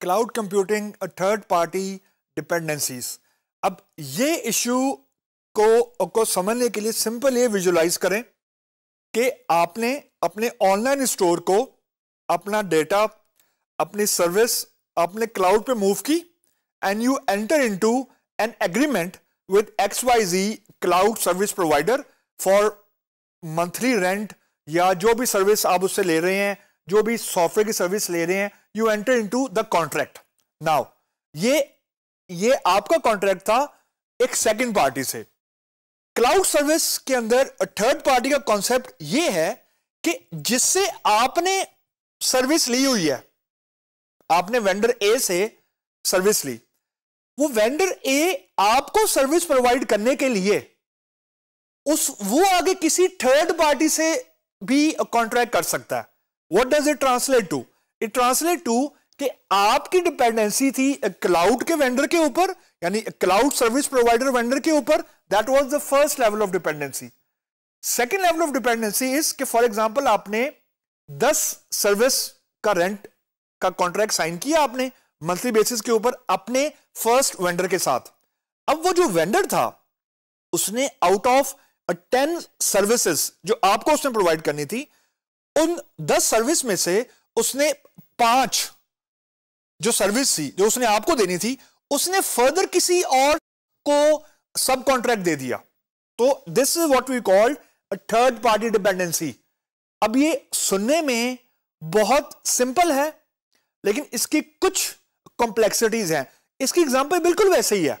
cloud computing third party dependencies अब ये issue को को समझने के लिए सिंपल ये विजुलाइज करें कि आपने अपने ऑनलाइन स्टोर को अपना डेटा अपनी सर्विस अपने क्लाउड पे मूव की and you enter into an agreement with X Y Z cloud service provider for monthly rent या जो भी सर्विस आप उससे ले रहे हैं जो भी सॉफ्टवेयर की सर्विस ले रहे हैं you enter into the contract now ये ये आपका कॉन्ट्रैक्ट था एक सेकंड पार्टी से क्लाउड सर्विस के अंदर थर्ड पार्टी का कॉन्सेप्ट ये है कि जिससे आपने सर्विस ली हुई है आपने वेंडर ए से सर्विस ली वो वेंडर ए आपको सर्विस प्रोवाइड करने के लिए उस वो आगे किसी थर्ड पार्टी से भी कॉन्ट्रैक्ट कर सकता है what does it translate to it translate to कि आपकी डिपेंडेंसी थी क्लाउड के वेंडर के ऊपर यानी क्लाउड सर्विस प्रोवाइडर वेंडर के ऊपर that was the first level of dependency second level of dependency is कि फॉर एग्जाम्पल आपने दस सर्विस का रेंट का कॉन्ट्रैक्ट साइन किया आपने मंथली बेसिस के ऊपर अपने फर्स्ट वेंडर के साथ अब वो जो वेंडर था उसने आउट ऑफ टेन सर्विसेज जो आपको उसने प्रोवाइड करनी थी उन दस सर्विस में से उसने पांच जो सर्विस थी जो उसने आपको देनी थी उसने फर्दर किसी और को सब कॉन्ट्रैक्ट दे दिया तो this is what we called third party dependency अब ये सुनने में बहुत सिंपल है लेकिन इसकी कुछ कॉम्प्लेक्सिटीज हैं इसकी एग्जांपल बिल्कुल वैसे ही है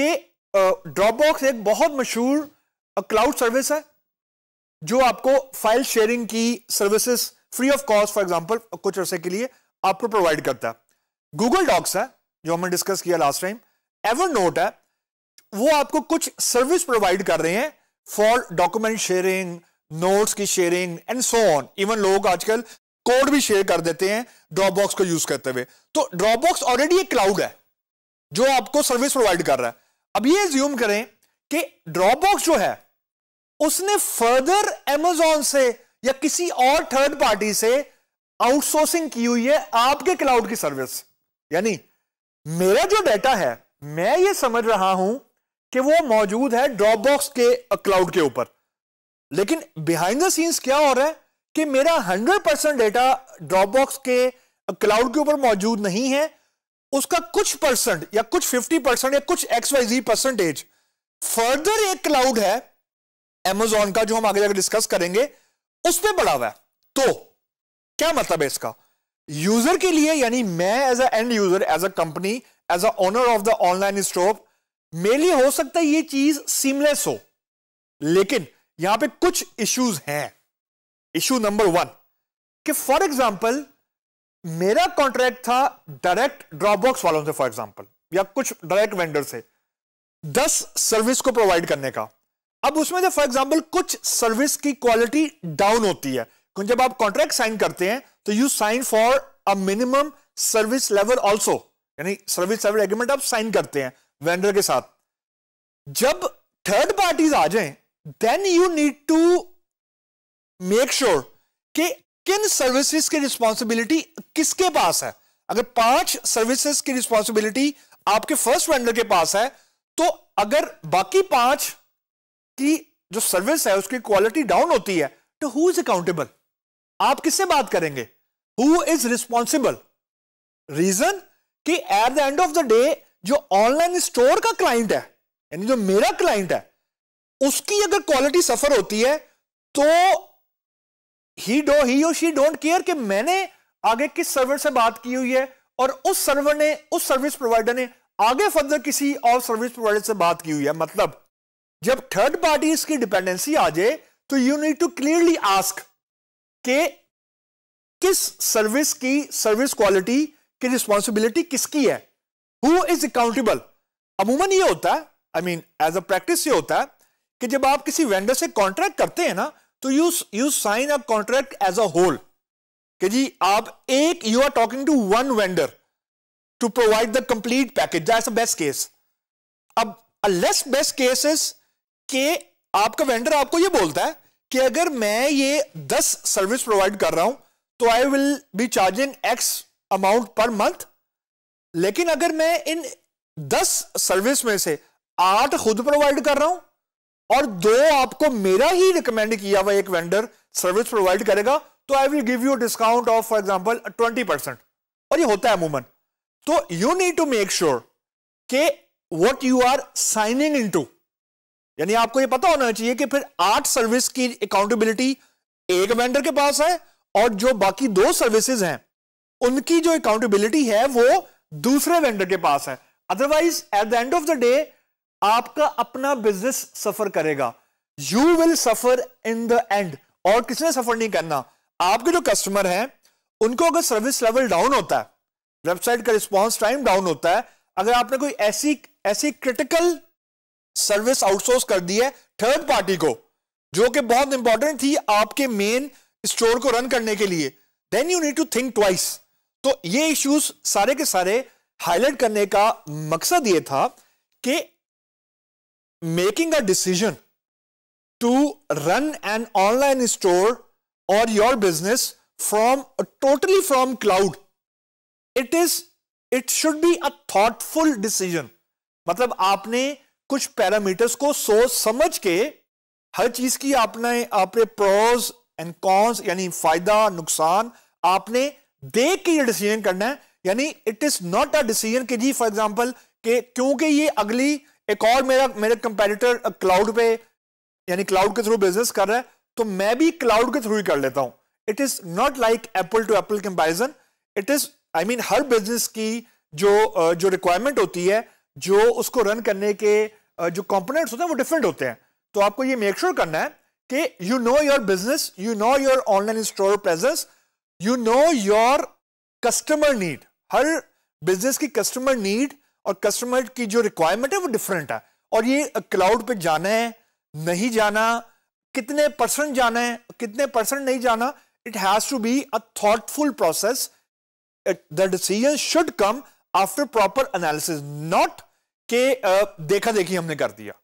कि ड्रॉपबॉक्स एक बहुत मशहूर क्लाउड सर्विस है जो आपको फाइल शेयरिंग की services free of cost for example कुछ अर्से के लिए आपको प्रोवाइड करता है गूगल डॉक्स है जो हमने डिस्कस किया लास्ट टाइम एवर नोट है वो आपको कुछ सर्विस प्रोवाइड कर रहे हैं फॉर डॉक्यूमेंट शेयरिंग नोट्स की sharing and so on even लोग आजकल कोड भी शेयर कर देते हैं ड्रॉपबॉक्स को यूज करते हुए तो ड्रॉपबॉक्स ऑलरेडी एक क्लाउड है जो आपको सर्विस प्रोवाइड कर रहा है अब ये ज्यूम करें कि ड्रॉपबॉक्स जो है उसने फर्दर एमेजॉन से या किसी और थर्ड पार्टी से आउटसोर्सिंग की हुई है आपके क्लाउड की सर्विस यानी मेरा जो डेटा है मैं ये समझ रहा हूं कि वो मौजूद है ड्रॉपबॉक्स के क्लाउड के ऊपर लेकिन बिहाइंड द सीन्स क्या हो रहा है कि मेरा 100 परसेंट डेटा ड्रॉपबॉक्स के क्लाउड के ऊपर मौजूद नहीं है उसका कुछ परसेंट या कुछ 50 परसेंट या कुछ X Y Z percentage further एक क्लाउड है एमेजॉन का जो हम आगे जाकर डिस्कस करेंगे उस पर बढ़ा हुआ है तो क्या मतलब है इसका यूजर के लिए यानी मैं as a end user as a company as a owner of the online store मेरे लिए हो सकता है ये चीज सीमलेस हो लेकिन यहां पे कुछ इश्यूज हैं इश्यू नंबर वन कि फॉर एग्जांपल मेरा कॉन्ट्रैक्ट था डायरेक्ट ड्रॉपबॉक्स वालों से फॉर एग्जांपल या कुछ डायरेक्ट वेंडर से दस सर्विस को प्रोवाइड करने का अब उसमें जब फॉर एग्जाम्पल कुछ सर्विस की क्वालिटी डाउन होती है जब आप कॉन्ट्रैक्ट साइन करते हैं तो you sign for a minimum service level also यानी सर्विस लेवल एग्रीमेंट आप साइन करते हैं वेंडर के साथ जब थर्ड पार्टीज आ जाए then you need to make sure कि किन सर्विसेज की रिस्पॉन्सिबिलिटी किसके पास है अगर पांच सर्विसेज की रिस्पॉन्सिबिलिटी आपके फर्स्ट वेंडर के पास है तो अगर बाकी पांच कि जो सर्विस है उसकी क्वालिटी डाउन होती है तो हु इज अकाउंटेबल आप किससे बात करेंगे हु इज रिस्पॉन्सिबल रीजन कि at the end of the day जो ऑनलाइन स्टोर का क्लाइंट है यानी जो मेरा क्लाइंट है उसकी अगर क्वालिटी सफर होती है तो ही डो ही और शी डोंट केयर कि मैंने आगे किस सर्वर से बात की हुई है और उस सर्वर ने उस सर्विस प्रोवाइडर ने आगे फर्दर किसी और सर्विस प्रोवाइडर से बात की हुई है मतलब जब थर्ड पार्टीज की डिपेंडेंसी आ जाए तो you need to clearly ask के किस सर्विस की सर्विस क्वालिटी की रिस्पॉन्सिबिलिटी किसकी है हु इज अकाउंटेबल अमूमन ये होता है I mean as a practice ये होता है कि जब आप किसी वेंडर से कॉन्ट्रैक्ट करते हैं ना तो you you sign a contract as a whole कि जी आप एक you are talking to one vendor to provide the complete package that's best case अब लेस बेस्ट केस इज कि आपका वेंडर आपको ये बोलता है कि अगर मैं ये दस सर्विस प्रोवाइड कर रहा हूं तो I will be charging X amount per month लेकिन अगर मैं इन दस सर्विस में से आठ खुद प्रोवाइड कर रहा हूं और दो आपको मेरा ही रिकमेंड किया हुआ एक वेंडर सर्विस प्रोवाइड करेगा तो I will give you discount of for example twenty percent और ये होता है अमूमन तो you need to make sure के what you are signing into यानी आपको ये पता होना चाहिए कि फिर आठ सर्विस की अकाउंटेबिलिटी एक वेंडर के पास है और जो बाकी दो सर्विसेज हैं उनकी जो अकाउंटेबिलिटी है वो दूसरे वेंडर के पास है otherwise at the end of the day आपका अपना बिजनेस सफर करेगा you will suffer in the end और किसने सफर नहीं करना आपके जो कस्टमर हैं उनको अगर सर्विस लेवल डाउन होता है वेबसाइट का रिस्पॉन्स टाइम डाउन होता है अगर आपने कोई ऐसी ऐसी क्रिटिकल सर्विस आउटसोर्स कर दी है थर्ड पार्टी को जो कि बहुत इंपॉर्टेंट थी आपके मेन स्टोर को रन करने के लिए then you need to think twice तो ये इश्यूज सारे के सारे हाईलाइट करने का मकसद ये था कि making a decision to run an online store और your business from totally from cloud it is it should be a thoughtful decision मतलब आपने कुछ पैरामीटर्स को सोच समझ के हर चीज की आपने आपने प्रोज एंड कॉन्स यानी फायदा नुकसान आपने देख के ये डिसीजन करना है यानी it is not a decision के जी फॉर एग्जांपल के क्योंकि ये अगली एक और मेरा मेरा कंपेरिटर क्लाउड पे यानी क्लाउड के थ्रू बिजनेस कर रहा है तो मैं भी क्लाउड के थ्रू ही कर लेता हूं it is not like apple to apple comparison it is I mean हर बिजनेस की जो जो रिक्वायरमेंट होती है जो उसको रन करने के जो कंपोनेंट्स होते हैं वो डिफरेंट होते हैं तो आपको ये मेक श्योर sure करना है कि you know your business you know your online store presence you know your customer need हर बिजनेस की कस्टमर नीड और कस्टमर की जो रिक्वायरमेंट है वो डिफरेंट है और ये क्लाउड पे जाना है नहीं जाना कितने परसेंट जाना है कितने परसेंट नहीं जाना it has to be a thoughtful process the decision should come after proper analysis not के देखा देखी हमने कर दिया